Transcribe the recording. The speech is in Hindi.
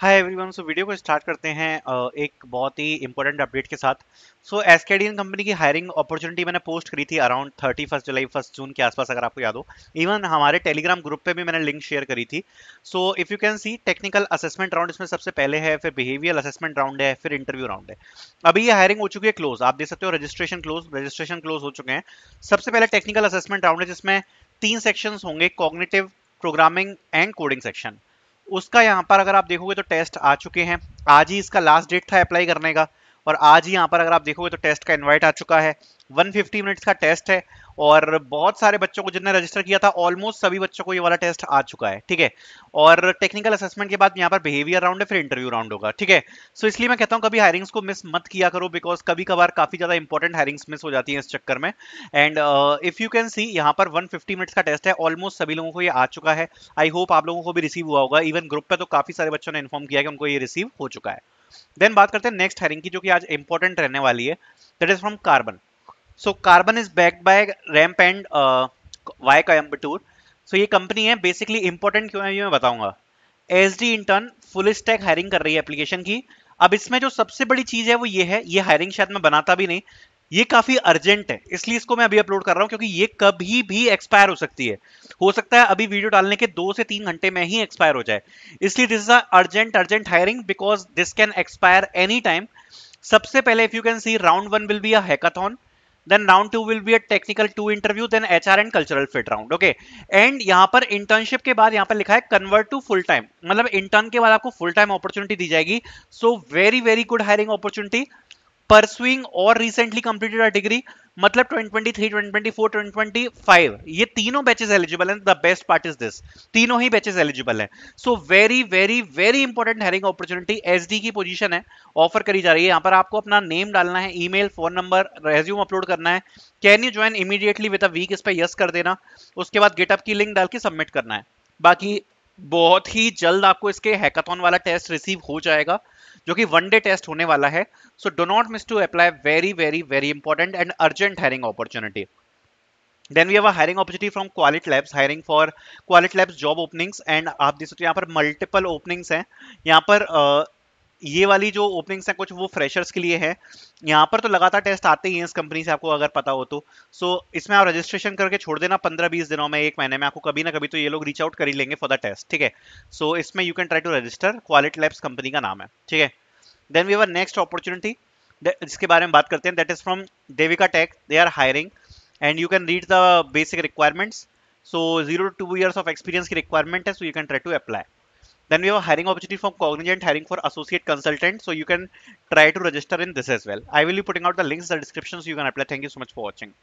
हाय एवरीवन सो वीडियो को स्टार्ट करते हैं एक बहुत ही इंपॉर्टेंट अपडेट के साथ so S K D company की हायरिंग अपॉर्चुनिटी मैंने पोस्ट करी थी around thirty first July first June के आसपास अगर आपको याद हो इवन हमारे टेलीग्राम ग्रुप पे भी मैंने लिंक शेयर करी थी so if you can see technical assessment round इसमें सबसे पहले है फिर बिहेवियर असेसमेंट राउंड है फिर इंटरव्यू राउंड है अभी ये हायरिंग हो चुकी है क्लोज आप देख सकते हो रजिस्ट्रेशन क्लोज रजिस्ट्रेशन क्लोज हो चुके हैं सबसे पहले टेक्निकल असेसमेंट राउंड है जिसमें तीन सेक्शन होंगे cognitive programming and coding section उसका यहाँ पर अगर आप देखोगे तो टेस्ट आ चुके हैं आज ही इसका लास्ट डेट था अप्लाई करने का और आज ही यहाँ पर अगर आप देखोगे तो टेस्ट का इन्वाइट आ चुका है 150 मिनट्स का टेस्ट है और बहुत सारे बच्चों को जिनने रजिस्टर किया था ऑलमोस्ट सभी बच्चों को ये वाला टेस्ट आ चुका है ठीक है और टेक्निकल असेसमेंट के बाद यहाँ पर बिहेवियर राउंड है फिर इंटरव्यू राउंड होगा ठीक है सो इसलिए मैं कहता हूँ कभी हायरिंग्स को मिस मत किया करो बिकॉज कभी कभार काफी ज्यादा इंपॉर्टेंट हायरिंग्स मिस हो जाती है इस चक्कर में and if you can see यहाँ पर वन मिनट्स का टेस्ट है ऑलमोस्ट सभी लोगों को ये आ चुका है आई होप आप लोगों को भी रिसीव हुआ होगा इवन ग्रुप पे तो काफी सारे बच्चों ने इन्फॉर्म किया कि उनको ये रिसीव हो चुका है देन बात करते हैं नेक्स्ट हायरिंग की जो कि आज इंपॉर्टेंट रहने वाली है that is from Carbon so Carbon is backed by Ramp and Y Combinator सो ये कंपनी है बेसिकली इंपॉर्टेंट क्यों है ये मैं बताऊंगा S D intern full stack hiring कर रही है एप्लीकेशन की अब इसमें जो सबसे बड़ी चीज है वो ये है ये हायरिंग शायद मैं बनाता भी नहीं ये काफी अर्जेंट है इसलिए इसको मैं अभी अपलोड कर रहा हूँ क्योंकि ये कभी भी एक्सपायर हो सकती है हो सकता है अभी वीडियो डालने के दो से तीन घंटे में ही एक्सपायर हो जाए इसलिए this is urgent urgent hiring because this can expire any time सबसे पहले if you can see round one will be hackathon then round two will be a technical two interview then H hr and cultural fit round okay and यहाँ पर इंटर्नशिप के बाद यहाँ पर लिखा है कन्वर्ट टू फुल टाइम मतलब इंटर्न के बाद आपको फुल टाइम अपॉर्चुनिटी दी जाएगी so very very good hiring opportunity pursuing और रिसेंटली कंप्लीटेड अ डिग्री मतलब 2023, 2024, 2025 ये तीनों बैचेस एलिजिबल हैं the best part is this तीनों ही बैचेस एलिजिबल हैं so very very very important hiring opportunity SD की पोजीशन है ऑफर करी जा रही है यहाँ पर आपको अपना नेम डालना है email phone number resume upload करना है can you join immediately with a week इस पर यस कर देना उसके बाद गेटअप की लिंक डाल के सबमिट करना है बाकी बहुत ही जल्द आपको इसके हैकाथन वाला टेस्ट रिसीव हो जाएगा जो कि वन डे टेस्ट होने वाला है so do not miss to apply very very very important and urgent hiring opportunity then we have a hiring opportunity from Quality Labs hiring for Quality Labs job openings and आप देख सकते हो यहाँ पर मल्टीपल ओपनिंग्स हैं यहाँ पर uh, ये वाली जो ओपनिंग्स हैं कुछ वो फ्रेशर्स के लिए है यहाँ पर तो लगातार टेस्ट आते ही हैं इस कंपनी से आपको अगर पता हो तो सो इसमें आप रजिस्ट्रेशन करके छोड़ देना पंद्रह बीस दिनों में एक महीने में आपको कभी ना कभी तो ये लोग रीच आउट कर ही लेंगे फॉर द टेस्ट ठीक है सो इसमें you can try to register Quality Labs company का नाम है ठीक है then we are next opportunity जिसके बारे में बात करते हैं that is from Devika Tech they are hiring and you can read the basic requirements so zero to years of experience की रिक्वायरमेंट है so you can try to apply Then we have a hiring opportunity from Cognizant hiring for associate consultant. So you can try to register in this as well. I will be putting out the links, the descriptions you can apply. Thank you so much for watching.